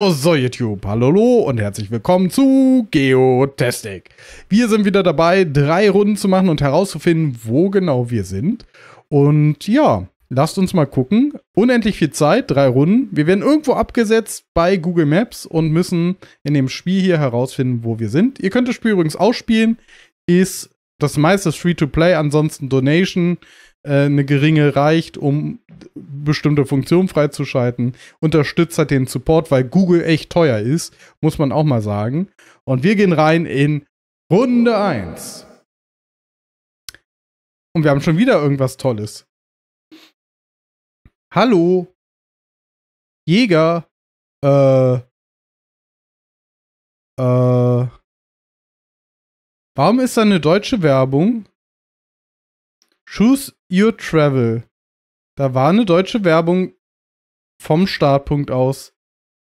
So YouTube, hallo und herzlich willkommen zu Geotastic. Wir sind wieder dabei, drei Runden zu machen und herauszufinden, wo genau wir sind. Und ja, lasst uns mal gucken. Unendlich viel Zeit, drei Runden. Wir werden irgendwo abgesetzt bei Google Maps und müssen in dem Spiel hier herausfinden, wo wir sind. Ihr könnt das Spiel übrigens ausspielen. Ist das meiste Free-to-Play, ansonsten Donation. Äh, eine geringe reicht, um bestimmte Funktionen freizuschalten, unterstützt halt den Support, weil Google echt teuer ist, muss man auch mal sagen. Und wir gehen rein in Runde 1. Und wir haben schon wieder irgendwas Tolles. Hallo. Jäger. Äh. Äh. Warum ist da eine deutsche Werbung? Choose Your Travel. Da war eine deutsche Werbung vom Startpunkt aus.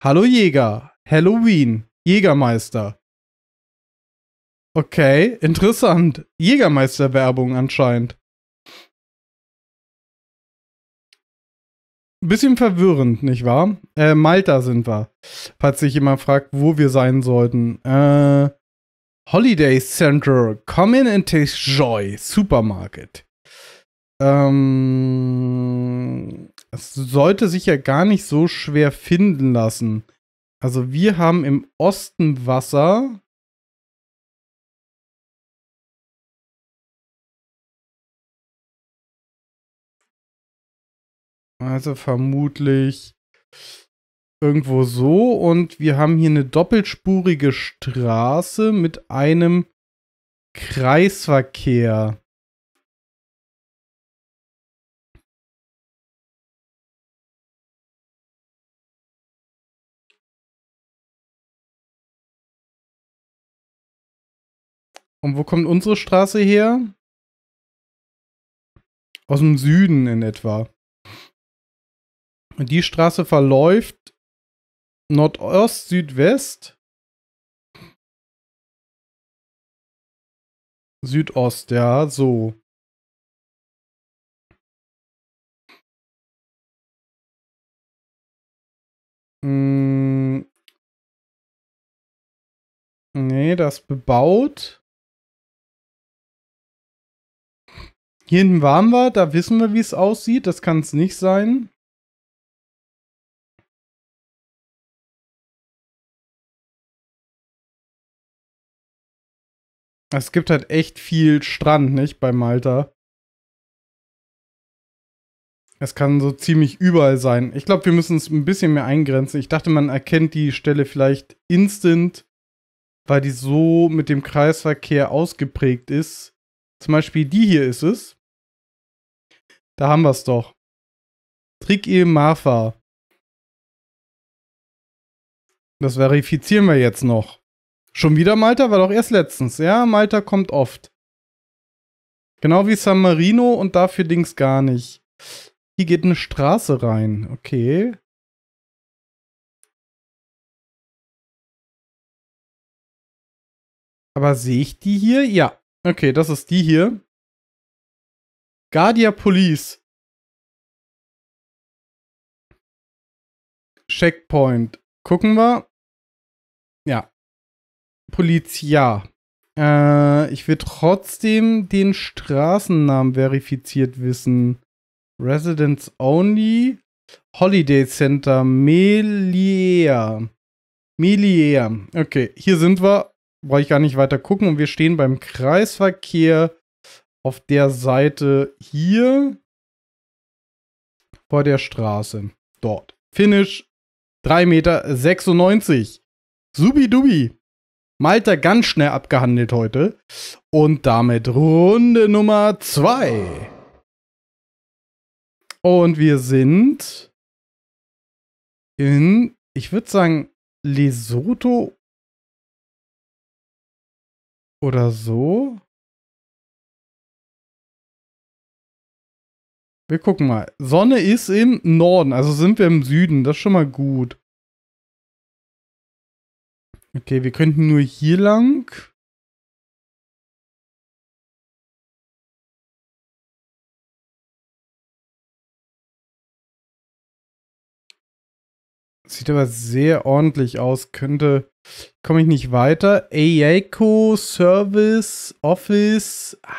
Hallo Jäger, Halloween, Jägermeister. Okay, interessant. Jägermeister-Werbung anscheinend. Bisschen verwirrend, nicht wahr? Äh, Malta sind wir. Falls sich jemand fragt, wo wir sein sollten. Äh, Holiday Center, Come in and Taste Joy, Supermarket. Ähm, es sollte sich ja gar nicht so schwer finden lassen. Also wir haben im Osten Wasser. Also vermutlich irgendwo so. Und wir haben hier eine doppelspurige Straße mit einem Kreisverkehr. Und wo kommt unsere Straße her? Aus dem Süden in etwa. Und die Straße verläuft Nordost, Südwest. Südost, ja, so. Hm. Nee, das bebaut. Hier hinten waren wir, da wissen wir, wie es aussieht. Das kann es nicht sein. Es gibt halt echt viel Strand, nicht, bei Malta. Es kann so ziemlich überall sein. Ich glaube, wir müssen es ein bisschen mehr eingrenzen. Ich dachte, man erkennt die Stelle vielleicht instant, weil die so mit dem Kreisverkehr ausgeprägt ist. Zum Beispiel die hier ist es. Da haben wir es doch. Trick Marfa. Das verifizieren wir jetzt noch. Schon wieder Malta? War doch erst letztens. Ja, Malta kommt oft. Genau wie San Marino und dafür Dings gar nicht. Hier geht eine Straße rein. Okay. Aber sehe ich die hier? Ja. Okay, das ist die hier. Guardia Police. Checkpoint. Gucken wir. Ja. Polizia. Äh, ich will trotzdem den Straßennamen verifiziert wissen. Residence Only. Holiday Center. Melier. Melier. Okay, hier sind wir. Brauche ich gar nicht weiter gucken. Und wir stehen beim Kreisverkehr auf der Seite hier vor der Straße. Dort. Finish 3,96 Meter. Subidubi. Malta ganz schnell abgehandelt heute. Und damit Runde Nummer 2. Und wir sind in, ich würde sagen, Lesotho oder so. Wir gucken mal. Sonne ist im Norden, also sind wir im Süden. Das ist schon mal gut. Okay, wir könnten nur hier lang. Sieht aber sehr ordentlich aus. Könnte. Komme ich nicht weiter. Ayako, Service, Office. Ah,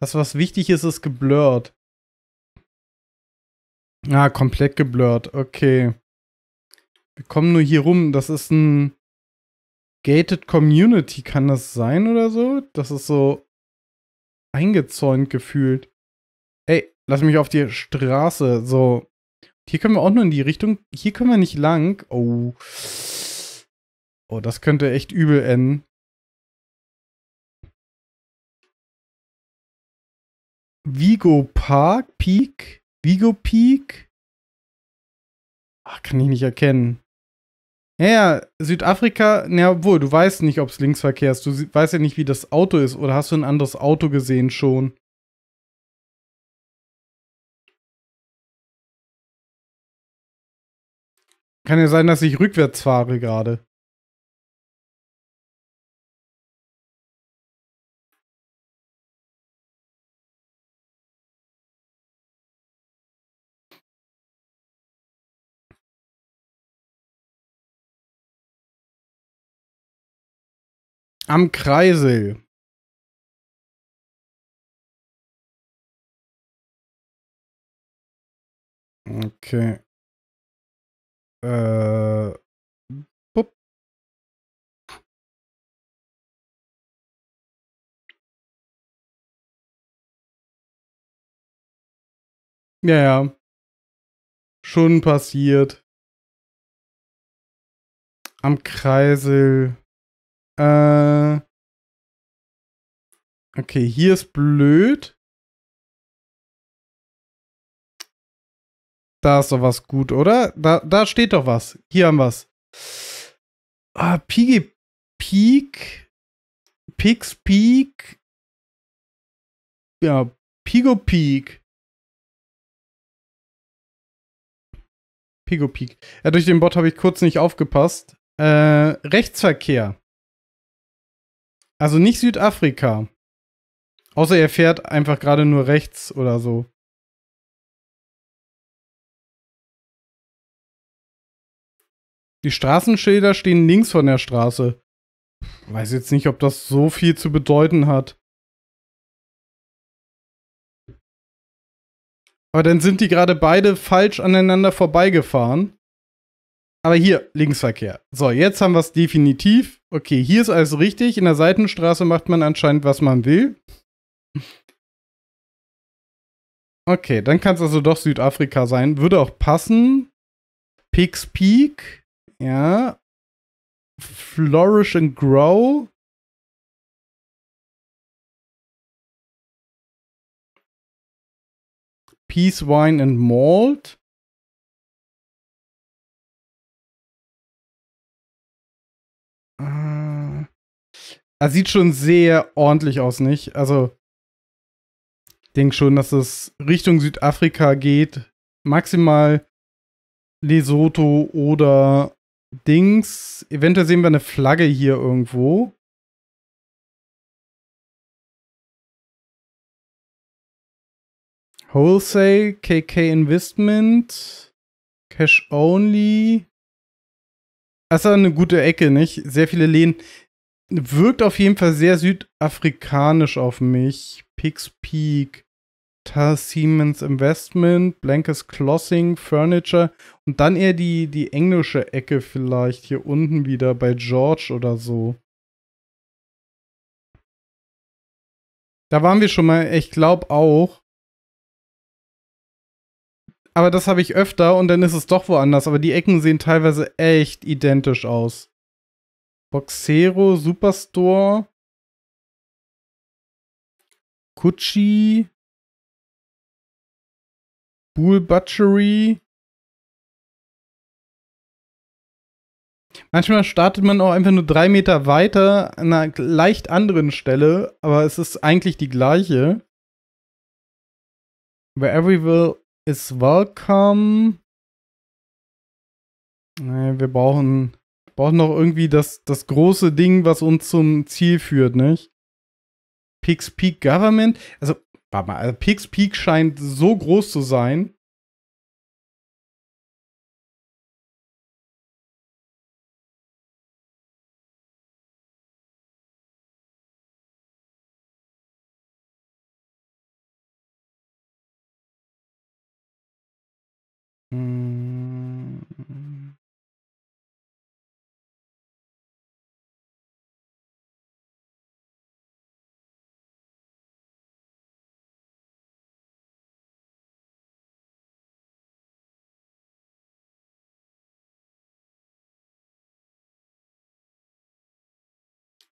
das, was wichtig ist, ist geblurrt. Ah, komplett geblurrt. Okay. Wir kommen nur hier rum. Das ist ein Gated Community. Kann das sein oder so? Das ist so eingezäunt gefühlt. Ey, lass mich auf die Straße. So. Hier können wir auch nur in die Richtung. Hier können wir nicht lang. Oh. Oh, das könnte echt übel enden. Vigo Park Peak. Vigo Peak? Ach, kann ich nicht erkennen. Ja, ja, Südafrika, na wohl, du weißt nicht, ob es Linksverkehr ist. Du weißt ja nicht, wie das Auto ist. Oder hast du ein anderes Auto gesehen schon? Kann ja sein, dass ich rückwärts fahre gerade. am Kreisel. Okay. Äh. Ja, ja. Schon passiert. Am Kreisel. Äh, okay, hier ist blöd. Da ist doch was gut, oder? Da, da steht doch was. Hier haben wir's. Ah, Piggy Peak. Pix Peak. Ja, Pigo Peak. Pigo Peak. Ja, durch den Bot habe ich kurz nicht aufgepasst. Äh, Rechtsverkehr. Also nicht Südafrika. Außer er fährt einfach gerade nur rechts oder so. Die Straßenschilder stehen links von der Straße. Ich Weiß jetzt nicht, ob das so viel zu bedeuten hat. Aber dann sind die gerade beide falsch aneinander vorbeigefahren. Aber hier, Linksverkehr. So, jetzt haben wir es definitiv. Okay, hier ist alles richtig. In der Seitenstraße macht man anscheinend, was man will. Okay, dann kann es also doch Südafrika sein. Würde auch passen. Pigs Peak. Ja. Flourish and Grow. Peace, Wine and Malt. Er äh, sieht schon sehr ordentlich aus, nicht? Also, ich denke schon, dass es Richtung Südafrika geht. Maximal Lesotho oder Dings. Eventuell sehen wir eine Flagge hier irgendwo. Wholesale, KK Investment, Cash Only. Das ist eine gute Ecke, nicht? Sehr viele Lehnen. Wirkt auf jeden Fall sehr südafrikanisch auf mich. Pix Peak, Tas Siemens Investment, Blankes Clossing, Furniture und dann eher die, die englische Ecke vielleicht hier unten wieder bei George oder so. Da waren wir schon mal, ich glaube auch aber das habe ich öfter und dann ist es doch woanders. Aber die Ecken sehen teilweise echt identisch aus. Boxero, Superstore, Kutschi, Bull Butchery. Manchmal startet man auch einfach nur drei Meter weiter an einer leicht anderen Stelle, aber es ist eigentlich die gleiche. Wherever every will is welcome. Nee, wir brauchen, brauchen noch irgendwie das, das große Ding, was uns zum Ziel führt, nicht? Pix Peak Government. Also, warte mal, also Peaks Peak scheint so groß zu sein,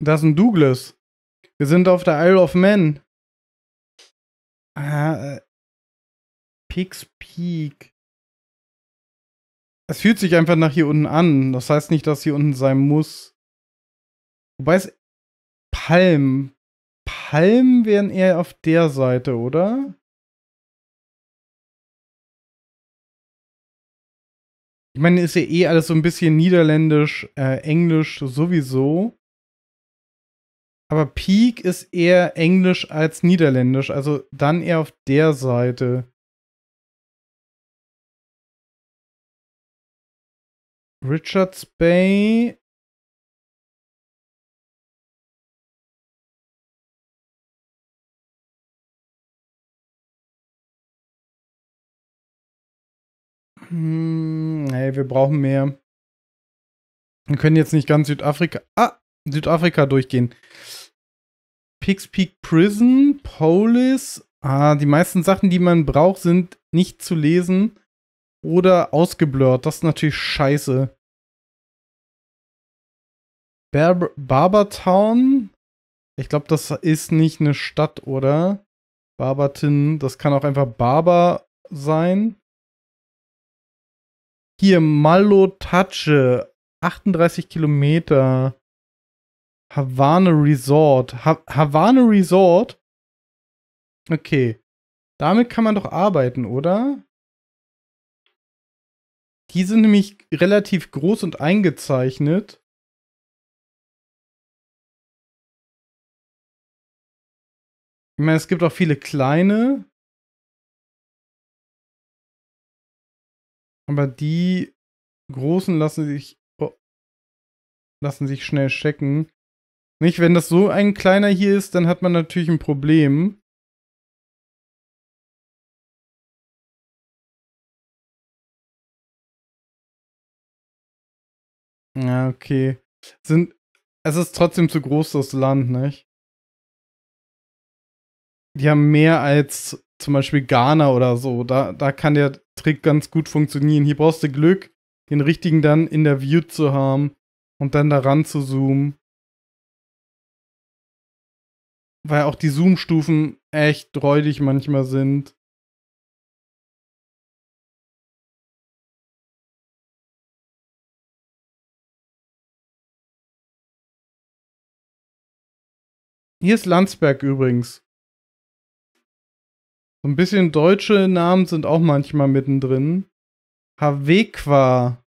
Das ist ein Douglas. Wir sind auf der Isle of Man. Ah, äh, Pig's Peak. Es fühlt sich einfach nach hier unten an. Das heißt nicht, dass hier unten sein muss. Wobei es Palm. Palmen wären eher auf der Seite, oder? Ich meine, ist ja eh alles so ein bisschen niederländisch, äh, englisch sowieso. Aber Peak ist eher Englisch als Niederländisch, also dann eher auf der Seite. Richards Bay. Hm, hey, wir brauchen mehr. Wir können jetzt nicht ganz Südafrika. Ah, Südafrika durchgehen. Pix Peak Prison, Polis. Ah, die meisten Sachen, die man braucht, sind nicht zu lesen oder ausgeblurrt. Das ist natürlich scheiße. Bar Barbertown. Ich glaube, das ist nicht eine Stadt, oder? Barberton. Das kann auch einfach Barber sein. Hier, Malotache. 38 Kilometer. Havana Resort. Ha Havana Resort? Okay. Damit kann man doch arbeiten, oder? Die sind nämlich relativ groß und eingezeichnet. Ich meine, es gibt auch viele kleine. Aber die großen lassen sich, oh, lassen sich schnell checken. Nicht, wenn das so ein kleiner hier ist, dann hat man natürlich ein Problem. Ja, okay. Sind, es ist trotzdem zu groß, das Land, nicht? Die haben mehr als zum Beispiel Ghana oder so. Da, da kann der Trick ganz gut funktionieren. Hier brauchst du Glück, den richtigen dann in der View zu haben und dann da ran zu zoomen weil auch die Zoom-Stufen echt räudig manchmal sind. Hier ist Landsberg übrigens. So ein bisschen deutsche Namen sind auch manchmal mittendrin. Havequa.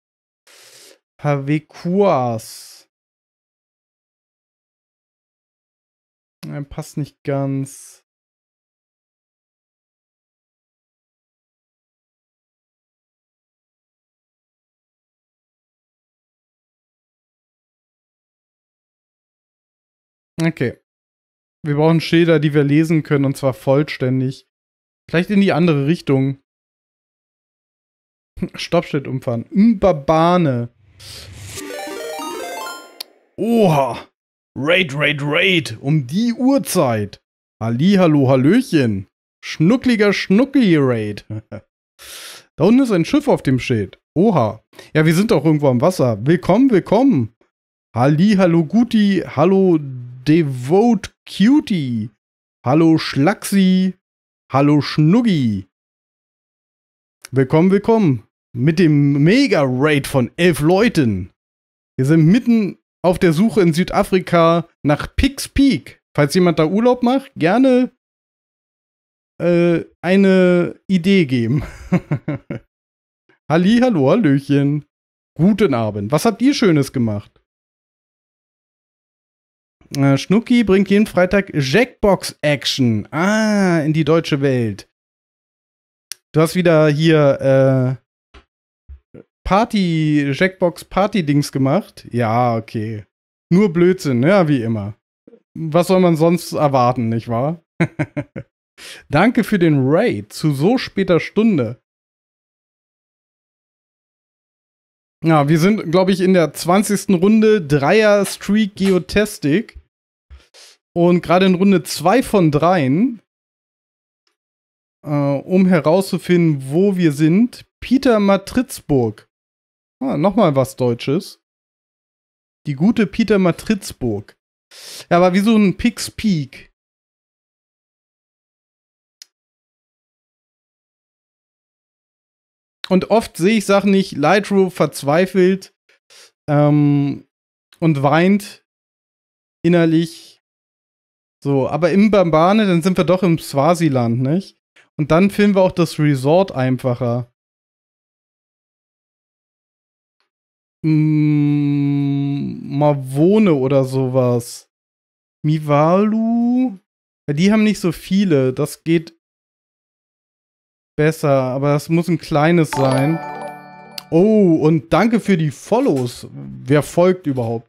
Havequas. passt nicht ganz. Okay. Wir brauchen Schilder, die wir lesen können, und zwar vollständig. Vielleicht in die andere Richtung. Stoppschild umfahren. Mbabane. Oha. Raid, Raid, Raid, um die Uhrzeit. Ali, hallo, hallöchen. Schnuckliger Schnuckli-Raid. da unten ist ein Schiff auf dem Schild. Oha. Ja, wir sind doch irgendwo am Wasser. Willkommen, willkommen. Ali, hallo Guti, hallo Devote Cutie, hallo Schlaxi, hallo Schnuggi. Willkommen, willkommen. Mit dem Mega-Raid von elf Leuten. Wir sind mitten auf der Suche in Südafrika nach Pigs Peak. Falls jemand da Urlaub macht, gerne äh, eine Idee geben. Halli, hallo, hallöchen. Guten Abend. Was habt ihr Schönes gemacht? Äh, Schnucki bringt jeden Freitag Jackbox-Action. Ah, in die deutsche Welt. Du hast wieder hier äh, Party, Jackbox Party-Dings gemacht. Ja, okay. Nur Blödsinn, ja, wie immer. Was soll man sonst erwarten, nicht wahr? Danke für den Raid zu so später Stunde. Ja, wir sind, glaube ich, in der 20. Runde Dreier Streak Geotastic. Und gerade in Runde 2 von 3, äh, um herauszufinden, wo wir sind, Peter Matritzburg Ah, Nochmal was Deutsches. Die gute Peter Matritzburg. Ja, aber wie so ein Pix Peak. Und oft sehe ich Sachen nicht. Lightroom verzweifelt ähm, und weint innerlich. So, aber im Bambane, dann sind wir doch im Swasiland, nicht? Und dann filmen wir auch das Resort einfacher. Mm, Mavone oder sowas. Mivalu. Ja, die haben nicht so viele. Das geht besser, aber das muss ein kleines sein. Oh, und danke für die Follows. Wer folgt überhaupt?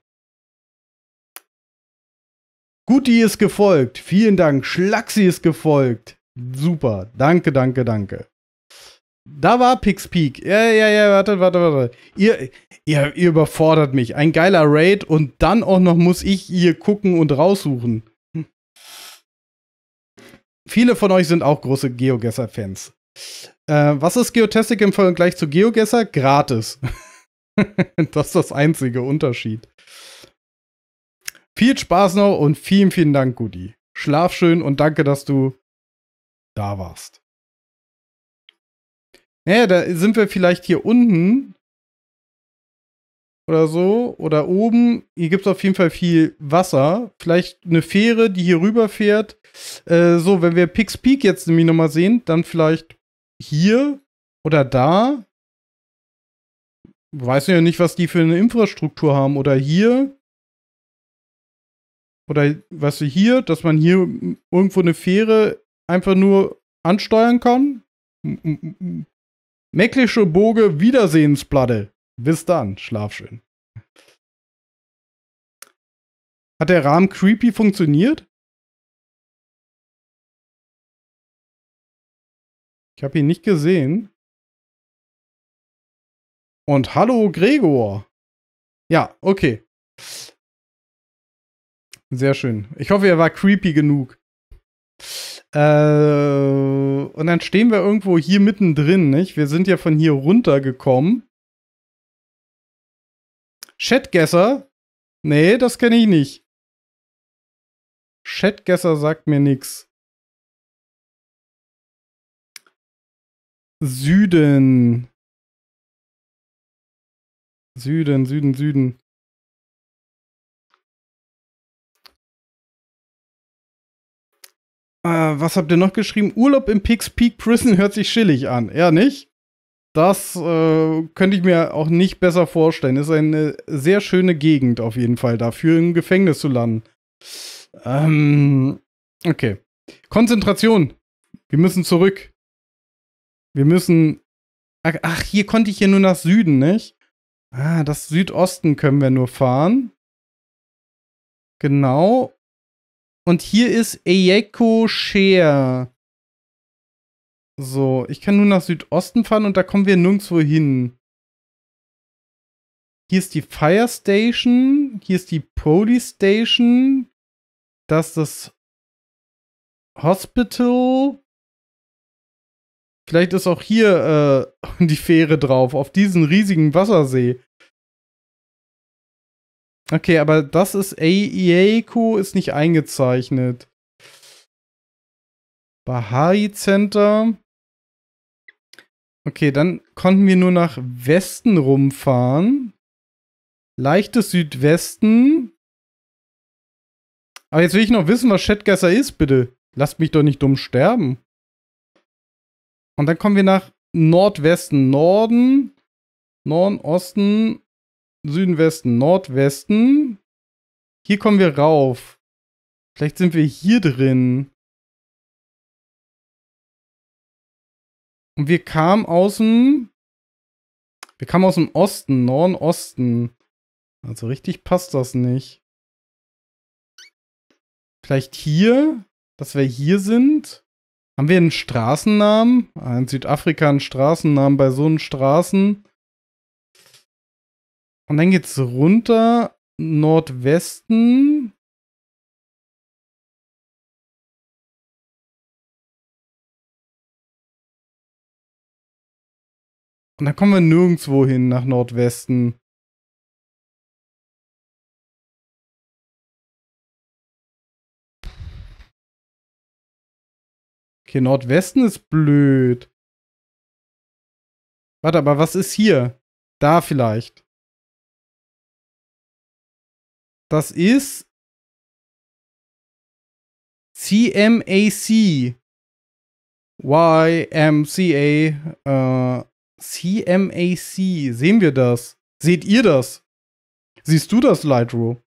Guti ist gefolgt. Vielen Dank. Schlaxi ist gefolgt. Super. Danke, danke, danke. Da war Pix Peak. Ja, ja, ja, warte, warte, warte. Ihr, ihr, ihr überfordert mich. Ein geiler Raid und dann auch noch muss ich ihr gucken und raussuchen. Hm. Viele von euch sind auch große Geogesser-Fans. Äh, was ist Geotastic im Vergleich zu Geogesser? Gratis. das ist das einzige Unterschied. Viel Spaß noch und vielen, vielen Dank, Gudi. Schlaf schön und danke, dass du da warst. Naja, da sind wir vielleicht hier unten oder so oder oben. Hier gibt es auf jeden Fall viel Wasser. Vielleicht eine Fähre, die hier rüber fährt. Äh, so, wenn wir Pix Peak jetzt nämlich nochmal sehen, dann vielleicht hier oder da. Weiß ja nicht, was die für eine Infrastruktur haben. Oder hier. Oder was du, hier, dass man hier irgendwo eine Fähre einfach nur ansteuern kann. Mecklische Boge Wiedersehensplatte. Bis dann, schlaf schön. Hat der Rahmen creepy funktioniert? Ich habe ihn nicht gesehen. Und hallo Gregor. Ja, okay. Sehr schön. Ich hoffe, er war creepy genug. Äh, und dann stehen wir irgendwo hier mittendrin, nicht? Wir sind ja von hier runtergekommen. Chatgesser? Nee, das kenne ich nicht. Chatgesser sagt mir nichts. Süden. Süden, Süden, Süden. Äh, was habt ihr noch geschrieben? Urlaub im Pigs Peak Prison hört sich chillig an. Ja, nicht? Das äh, könnte ich mir auch nicht besser vorstellen. Ist eine sehr schöne Gegend auf jeden Fall dafür, im Gefängnis zu landen. Ähm, okay. Konzentration. Wir müssen zurück. Wir müssen. Ach, hier konnte ich ja nur nach Süden, nicht? Ah, das Südosten können wir nur fahren. Genau. Und hier ist Eyeko Share. So, ich kann nur nach Südosten fahren und da kommen wir nirgendwo hin. Hier ist die Fire Station. Hier ist die Police Station. Das ist das Hospital. Vielleicht ist auch hier äh, die Fähre drauf, auf diesen riesigen Wassersee. Okay, aber das ist Aieku ist nicht eingezeichnet. Bahari Center. Okay, dann konnten wir nur nach Westen rumfahren. Leichtes Südwesten. Aber jetzt will ich noch wissen, was Shadgasser ist, bitte. Lasst mich doch nicht dumm sterben. Und dann kommen wir nach Nordwesten, Norden, Norden, Osten, Süden, Westen, Nordwesten. Hier kommen wir rauf. Vielleicht sind wir hier drin. Und wir kamen aus dem. Wir kamen aus dem Osten, Norden, Osten. Also richtig passt das nicht. Vielleicht hier, dass wir hier sind. Haben wir einen Straßennamen? Ah, in Südafrika einen Straßennamen bei so einem Straßen? Und dann geht's runter, Nordwesten. Und dann kommen wir nirgendwo hin nach Nordwesten. Okay, Nordwesten ist blöd. Warte, aber was ist hier? Da vielleicht. Das ist CMAC. YMCA. Äh, CMAC. Sehen wir das? Seht ihr das? Siehst du das, Lightroom?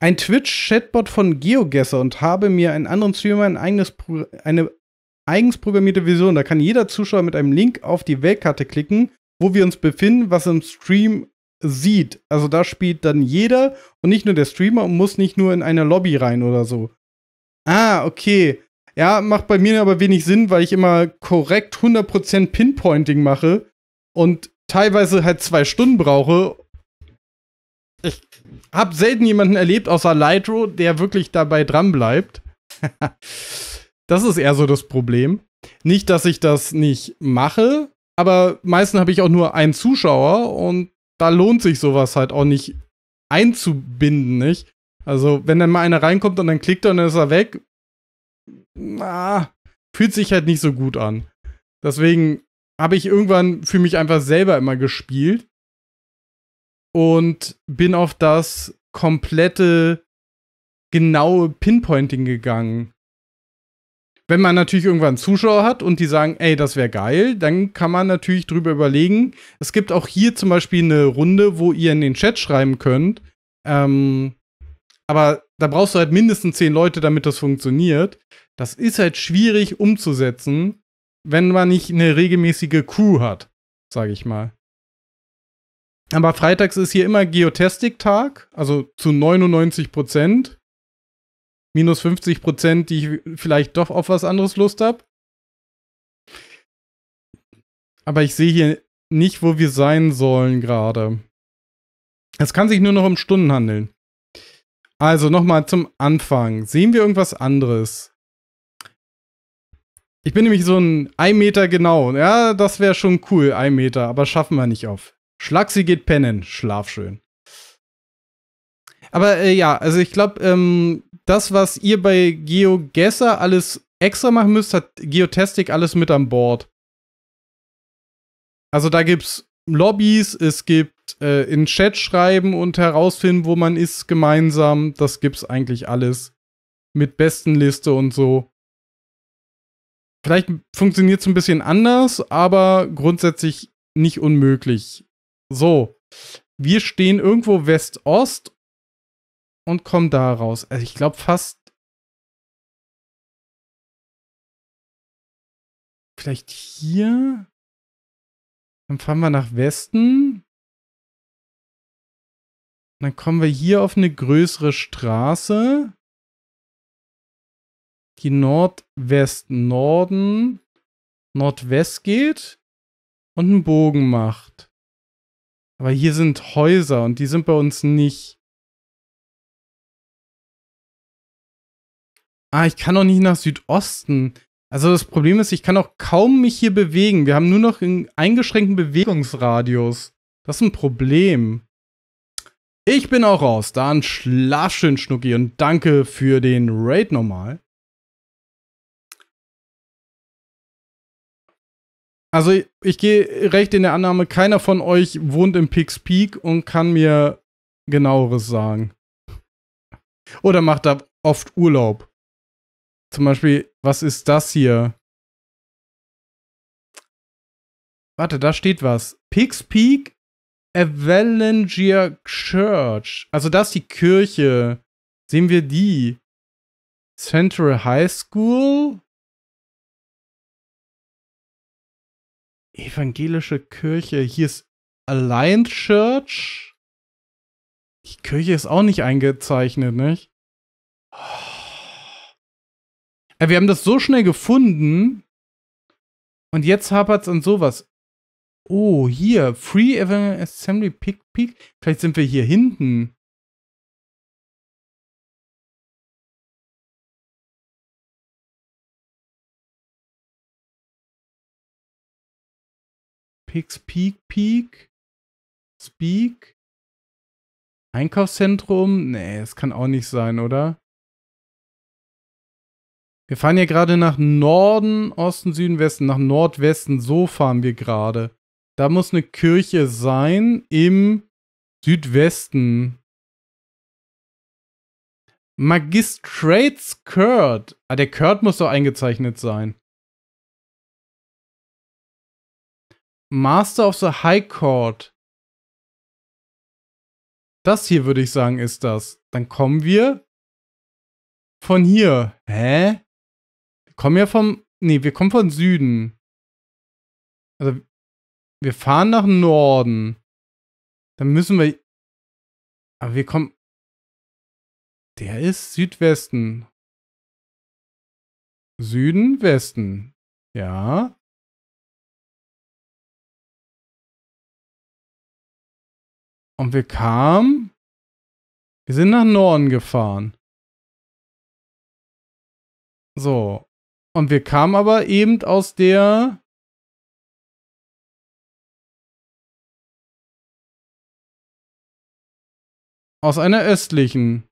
ein Twitch-Chatbot von GeoGesser und habe mir einen anderen Streamer ein eigenes Pro eine eigens programmierte Version. Da kann jeder Zuschauer mit einem Link auf die Weltkarte klicken, wo wir uns befinden, was im Stream sieht. Also da spielt dann jeder und nicht nur der Streamer und muss nicht nur in eine Lobby rein oder so. Ah, okay. Ja, macht bei mir aber wenig Sinn, weil ich immer korrekt 100% Pinpointing mache und teilweise halt zwei Stunden brauche. Ich habe selten jemanden erlebt, außer Lightro, der wirklich dabei dran bleibt. Das ist eher so das Problem. Nicht, dass ich das nicht mache, aber meistens habe ich auch nur einen Zuschauer und da lohnt sich sowas halt auch nicht einzubinden, nicht? Also, wenn dann mal einer reinkommt und dann klickt er und dann ist er weg, na, fühlt sich halt nicht so gut an. Deswegen habe ich irgendwann für mich einfach selber immer gespielt und bin auf das komplette genaue Pinpointing gegangen. Wenn man natürlich irgendwann Zuschauer hat und die sagen, ey, das wäre geil, dann kann man natürlich drüber überlegen. Es gibt auch hier zum Beispiel eine Runde, wo ihr in den Chat schreiben könnt. Ähm, aber da brauchst du halt mindestens zehn Leute, damit das funktioniert. Das ist halt schwierig umzusetzen, wenn man nicht eine regelmäßige Crew hat, sage ich mal. Aber freitags ist hier immer Geotastic-Tag, also zu 99 Prozent minus 50 Prozent, die ich vielleicht doch auf was anderes Lust habe. Aber ich sehe hier nicht, wo wir sein sollen gerade. Es kann sich nur noch um Stunden handeln. Also nochmal zum Anfang. Sehen wir irgendwas anderes? Ich bin nämlich so ein 1 Meter genau. Ja, das wäre schon cool, 1 Meter, aber schaffen wir nicht auf. Schlag sie geht pennen, schlaf schön. Aber äh, ja, also ich glaube, ähm, das, was ihr bei GeoGesser alles extra machen müsst, hat Geotastic alles mit an Bord. Also da gibt's Lobbys, es gibt äh, in Chat schreiben und herausfinden, wo man ist gemeinsam. Das gibt's eigentlich alles mit Bestenliste und so. Vielleicht funktioniert es ein bisschen anders, aber grundsätzlich nicht unmöglich. So, wir stehen irgendwo West-Ost und komme da raus. Also ich glaube fast vielleicht hier. Dann fahren wir nach Westen. dann kommen wir hier auf eine größere Straße. Die Nordwest-Norden, Nordwest geht und einen Bogen macht. Aber hier sind Häuser und die sind bei uns nicht. ah, ich kann doch nicht nach Südosten. Also das Problem ist, ich kann auch kaum mich hier bewegen. Wir haben nur noch einen eingeschränkten Bewegungsradius. Das ist ein Problem. Ich bin auch raus. Dann schlaf schön, Schnucki. Und danke für den Raid nochmal. Also ich, ich gehe recht in der Annahme, keiner von euch wohnt im Pix Peak und kann mir genaueres sagen. Oder macht da oft Urlaub zum Beispiel, was ist das hier? Warte, da steht was. Pigs Peak Avalangier Church. Also das ist die Kirche. Sehen wir die. Central High School. Evangelische Kirche. Hier ist Alliance Church. Die Kirche ist auch nicht eingezeichnet, nicht? Oh. Ja, wir haben das so schnell gefunden. Und jetzt hapert es an sowas. Oh, hier. Free Assembly Pick Pick. Vielleicht sind wir hier hinten. Picks Peak Peak. Speak. Einkaufszentrum? Nee, das kann auch nicht sein, oder? Wir fahren ja gerade nach Norden, Osten, Süden, Westen, nach Nordwesten. So fahren wir gerade. Da muss eine Kirche sein im Südwesten. Magistrates Kurt. Ah, der Kurt muss doch eingezeichnet sein. Master of the High Court. Das hier würde ich sagen ist das. Dann kommen wir von hier. Hä? kommen ja vom. Nee, wir kommen von Süden. Also, wir fahren nach Norden. Dann müssen wir. Aber wir kommen. Der ist Südwesten. Süden, Westen. Ja. Und wir kamen. Wir sind nach Norden gefahren. So. Und wir kamen aber eben aus der aus einer östlichen.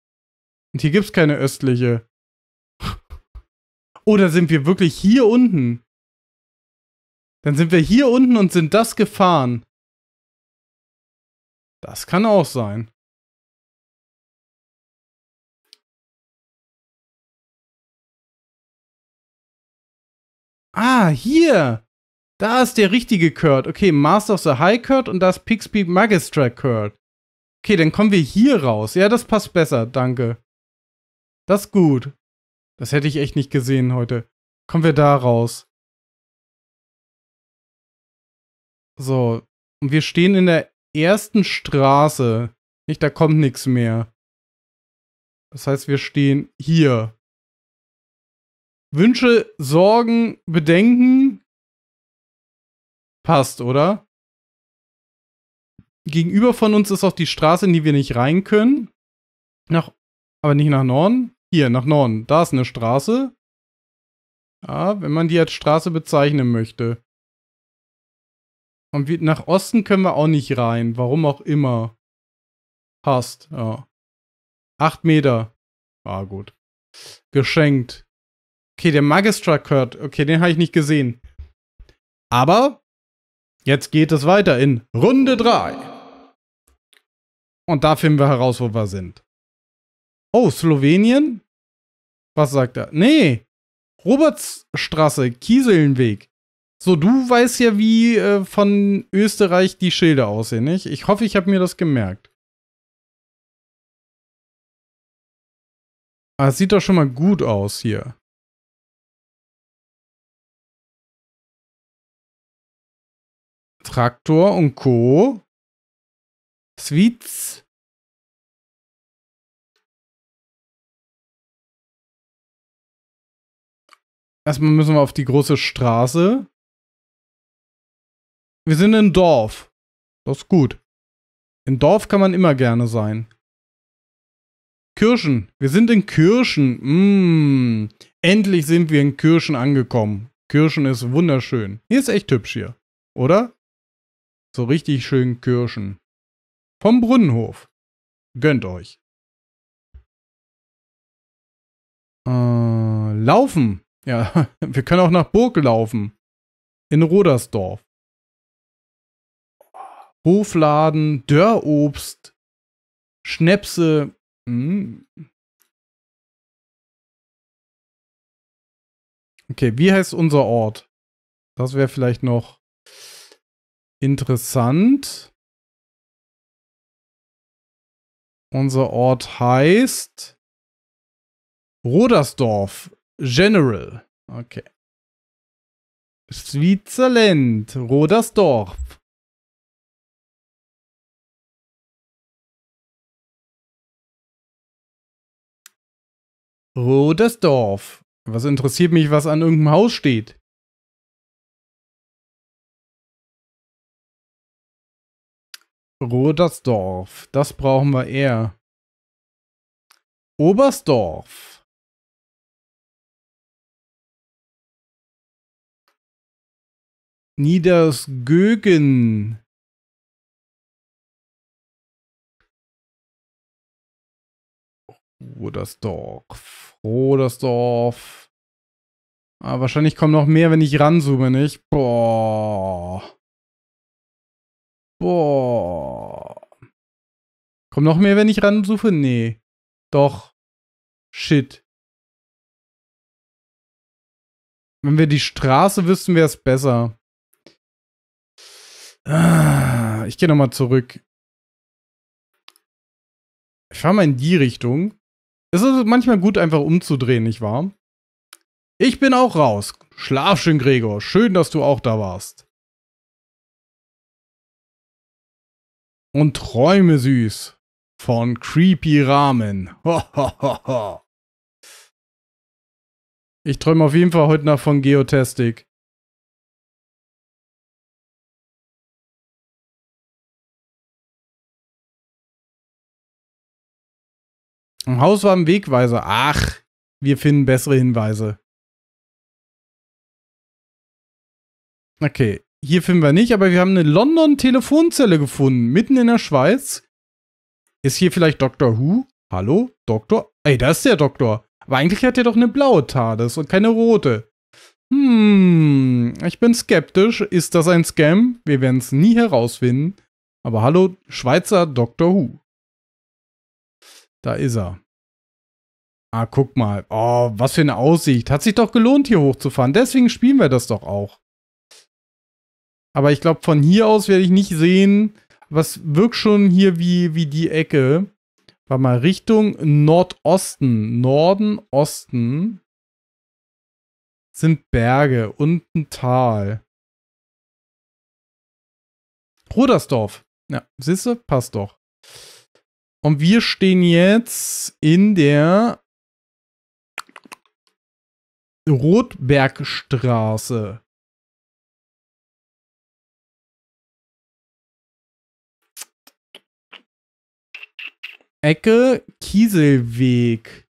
Und hier gibt's keine östliche. Oder sind wir wirklich hier unten? Dann sind wir hier unten und sind das gefahren. Das kann auch sein. Ah, hier! Da ist der richtige Kurt. Okay, Master of the High Kurt und das Pixby Magistra Kurt. Okay, dann kommen wir hier raus. Ja, das passt besser, danke. Das ist gut. Das hätte ich echt nicht gesehen heute. Kommen wir da raus. So, und wir stehen in der ersten Straße. Nicht, da kommt nichts mehr. Das heißt, wir stehen hier. Wünsche, Sorgen, Bedenken. Passt, oder? Gegenüber von uns ist auch die Straße, in die wir nicht rein können. Nach, aber nicht nach Norden. Hier, nach Norden. Da ist eine Straße. Ja, wenn man die als Straße bezeichnen möchte. Und nach Osten können wir auch nicht rein. Warum auch immer. Passt, ja. Acht Meter. Ah, gut. Geschenkt. Okay, der Magistra Kurt, okay, den habe ich nicht gesehen. Aber jetzt geht es weiter in Runde 3. Und da finden wir heraus, wo wir sind. Oh, Slowenien? Was sagt er? Nee, Robertsstraße, Kieselnweg. So, du weißt ja, wie äh, von Österreich die Schilder aussehen, nicht? Ich hoffe, ich habe mir das gemerkt. Ah, es sieht doch schon mal gut aus hier. Traktor und Co. Sweets. Erstmal müssen wir auf die große Straße. Wir sind in Dorf. Das ist gut. In Dorf kann man immer gerne sein. Kirschen. Wir sind in Kirschen. Mm. Endlich sind wir in Kirschen angekommen. Kirschen ist wunderschön. Hier ist echt hübsch hier. Oder? So richtig schön Kirschen. Vom Brunnenhof. Gönnt euch. Äh, laufen. Ja, wir können auch nach Burg laufen. In Rodersdorf. Hofladen, Dörrobst, Schnäpse. Hm. Okay, wie heißt unser Ort? Das wäre vielleicht noch Interessant. Unser Ort heißt Rodersdorf General. Okay. Switzerland, Rodersdorf. Rodersdorf. Was interessiert mich, was an irgendeinem Haus steht? Rodersdorf, das brauchen wir eher. Oberstdorf. Niedersgögen. Rodersdorf. Rodersdorf. Ah, wahrscheinlich kommen noch mehr, wenn ich ranzoome, nicht? Boah. Boah. Kommt noch mehr, wenn ich ransuche? Nee. Doch. Shit. Wenn wir die Straße wüssten, wäre es besser. Ah, ich gehe nochmal zurück. Ich fahre mal in die Richtung. Es ist manchmal gut, einfach umzudrehen, nicht wahr? Ich bin auch raus. Schlaf schön, Gregor. Schön, dass du auch da warst. und träume süß von Creepy Ramen. ich träume auf jeden Fall heute Nacht von Geotastic. Ein Haus war ein Wegweiser. Ach, wir finden bessere Hinweise. Okay, hier finden wir nicht, aber wir haben eine London-Telefonzelle gefunden, mitten in der Schweiz. Ist hier vielleicht Dr. Who? Hallo? Doktor? Ey, da ist der Doktor. Aber eigentlich hat er doch eine blaue TARDIS und keine rote. Hm, ich bin skeptisch. Ist das ein Scam? Wir werden es nie herausfinden. Aber hallo, Schweizer Dr. Who. Da ist er. Ah, guck mal. Oh, was für eine Aussicht. Hat sich doch gelohnt, hier hochzufahren. Deswegen spielen wir das doch auch. Aber ich glaube, von hier aus werde ich nicht sehen, was wirkt schon hier wie, wie die Ecke. War mal Richtung Nordosten, Norden, Osten sind Berge und ein Tal. Rudersdorf. Ja, siehst du, passt doch. Und wir stehen jetzt in der Rotbergstraße. Ecke Kieselweg.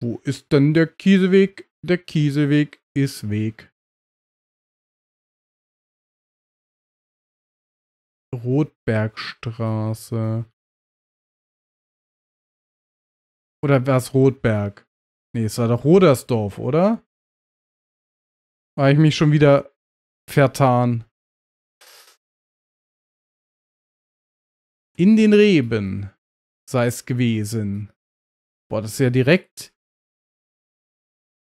Wo ist denn der Kieselweg? Der Kieselweg ist Weg. Rotbergstraße. Oder war es Rotberg? Nee, es war doch Rodersdorf, oder? War ich mich schon wieder vertan? In den Reben sei es gewesen. Boah, das ist ja direkt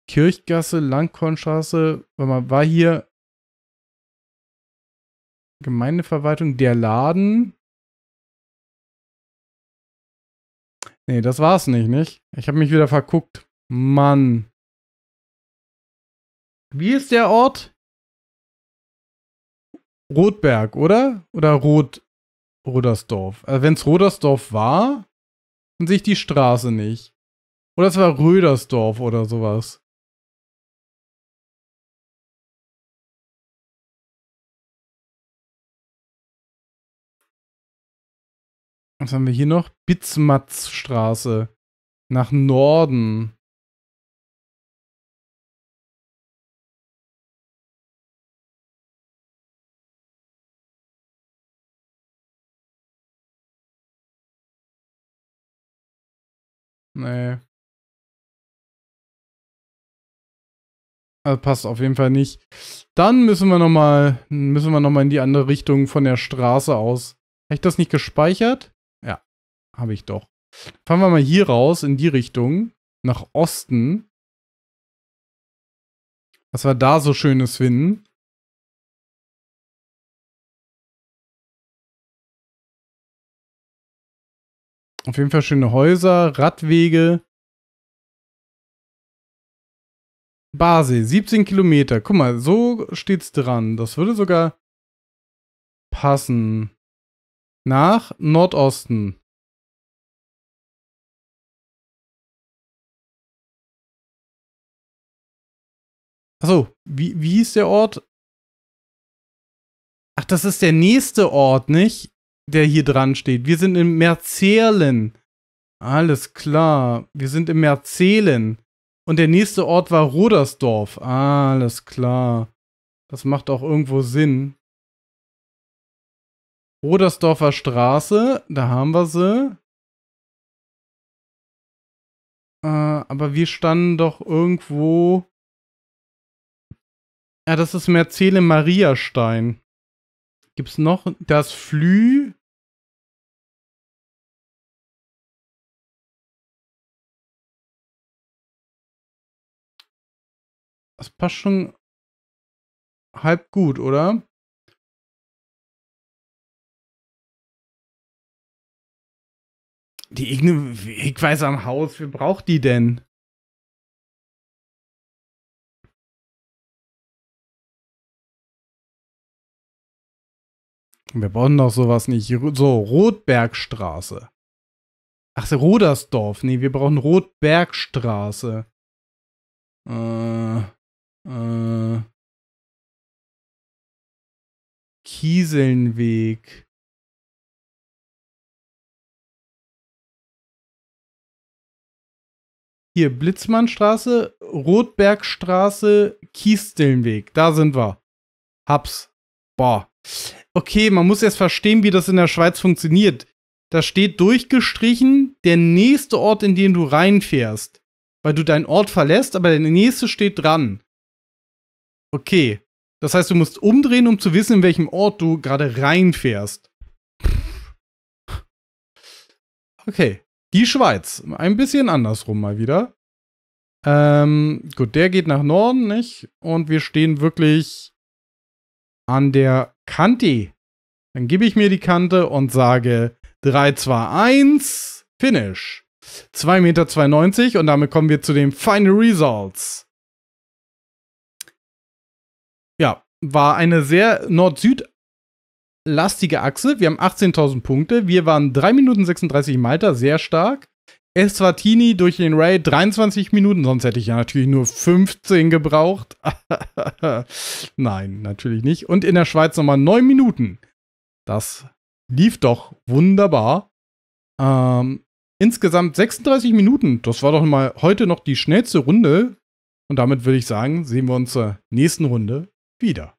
Kirchgasse, Langkornstraße. Man war hier Gemeindeverwaltung, der Laden. Nee, das war's nicht, nicht? Ich hab mich wieder verguckt. Mann. Wie ist der Ort? Rotberg, oder? Oder Rot. Rodersdorf. Also äh, wenn es Rodersdorf war, dann sehe ich die Straße nicht. Oder es war Rödersdorf oder sowas. Was haben wir hier noch? Bitzmatzstraße. Nach Norden. Nee. Also passt auf jeden Fall nicht. Dann müssen wir nochmal müssen wir noch mal in die andere Richtung von der Straße aus. Habe ich das nicht gespeichert? Ja, habe ich doch. Fahren wir mal hier raus in die Richtung, nach Osten. Was wir da so Schönes finden. Auf jeden Fall schöne Häuser, Radwege. Barsee, 17 Kilometer. Guck mal, so steht's dran. Das würde sogar passen. Nach Nordosten. Achso, wie, wie hieß der Ort? Ach, das ist der nächste Ort, nicht? der hier dran steht. Wir sind in Merzelen. Alles klar. Wir sind in Merzelen. Und der nächste Ort war Rodersdorf. Alles klar. Das macht auch irgendwo Sinn. Rodersdorfer Straße, da haben wir sie. Äh, aber wir standen doch irgendwo. Ja, das ist Merzele Mariastein. Gibt's noch das Flü? Das passt schon halb gut, oder? Die irgendeine Wegweiser am Haus, wer braucht die denn? Wir brauchen doch sowas nicht. So, Rotbergstraße. Ach so, Rodersdorf. Nee, wir brauchen Rotbergstraße. Äh, äh. Kieselnweg. Hier, Blitzmannstraße, Rotbergstraße, Kiestelnweg. Da sind wir. Hab's. Boah. Okay, man muss erst verstehen, wie das in der Schweiz funktioniert. Da steht durchgestrichen der nächste Ort, in den du reinfährst. Weil du deinen Ort verlässt, aber der nächste steht dran. Okay. Das heißt, du musst umdrehen, um zu wissen, in welchem Ort du gerade reinfährst. Okay. Die Schweiz. Ein bisschen andersrum mal wieder. Ähm, gut, der geht nach Norden, nicht? Und wir stehen wirklich an der Kante. Dann gebe ich mir die Kante und sage 3, 2, 1, Finish. 2,92 Meter und damit kommen wir zu den Final Results. Ja, war eine sehr Nord-Süd lastige Achse. Wir haben 18.000 Punkte. Wir waren 3 Minuten 36 Malta, sehr stark. Eswatini durch den Raid 23 Minuten, sonst hätte ich ja natürlich nur 15 gebraucht. Nein, natürlich nicht. Und in der Schweiz nochmal 9 Minuten. Das lief doch wunderbar. Ähm, insgesamt 36 Minuten. Das war doch mal heute noch die schnellste Runde. Und damit würde ich sagen, sehen wir uns zur nächsten Runde wieder.